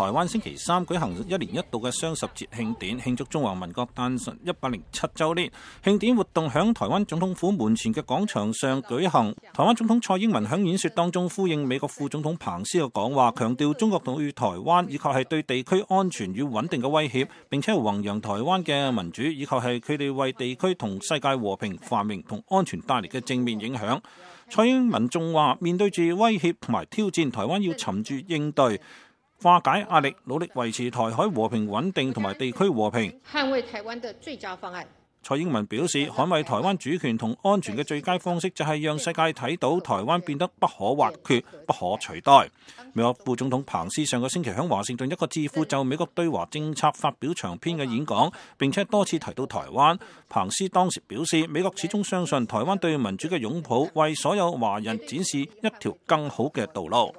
台湾星期三舉行一年一度嘅雙十節慶典，慶祝中華民國誕辰一百零七週年。慶典活動響台灣總統府門前嘅廣場上舉行。台灣總統蔡英文响演說當中呼應美國副總統彭斯嘅講話，強調中國對台灣以及係對地區安全與穩定嘅威脅，並且弘揚台灣嘅民主，以及係佢哋為地區同世界和平、繁荣同安全帶嚟嘅正面影響。蔡英文仲話：面對住威脅同埋挑戰，台灣要沉住應對。化解壓力，努力維持台海和平穩定同埋地區和平。捍衛台灣的最佳方案。蔡英文表示，捍衛台灣主權同安全嘅最佳方式就係讓世界睇到台灣變得不可或缺、不可取代。美國副總統彭斯上個星期喺華盛頓一個致富就美國對華政策發表長篇嘅演講，並且多次提到台灣。彭斯當時表示，美國始終相信台灣對民主嘅擁抱，為所有華人展示一條更好嘅道路。